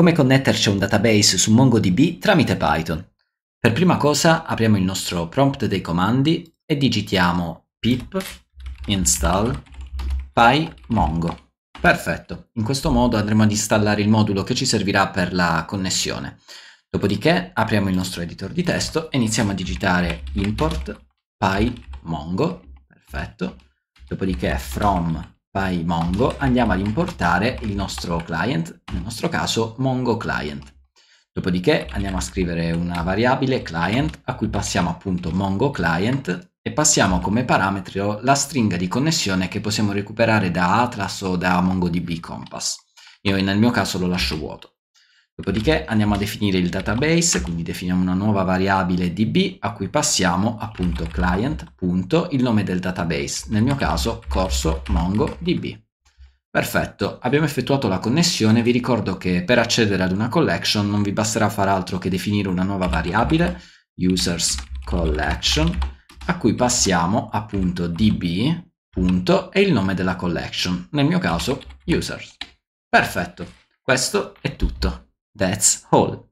come connetterci a un database su MongoDB tramite Python. Per prima cosa apriamo il nostro prompt dei comandi e digitiamo pip install pymongo. Perfetto, in questo modo andremo ad installare il modulo che ci servirà per la connessione. Dopodiché apriamo il nostro editor di testo e iniziamo a digitare import pymongo, perfetto, dopodiché from by Mongo andiamo ad importare il nostro client, nel nostro caso Mongo client. Dopodiché andiamo a scrivere una variabile client a cui passiamo appunto Mongo client e passiamo come parametro la stringa di connessione che possiamo recuperare da Atlas o da MongoDB Compass. Io nel mio caso lo lascio vuoto. Dopodiché andiamo a definire il database, quindi definiamo una nuova variabile db a cui passiamo appunto client. il nome del database, nel mio caso corso mongodb. Perfetto, abbiamo effettuato la connessione, vi ricordo che per accedere ad una collection non vi basterà fare altro che definire una nuova variabile users collection a cui passiamo appunto db punto, e il nome della collection, nel mio caso users. Perfetto, questo è tutto. that's all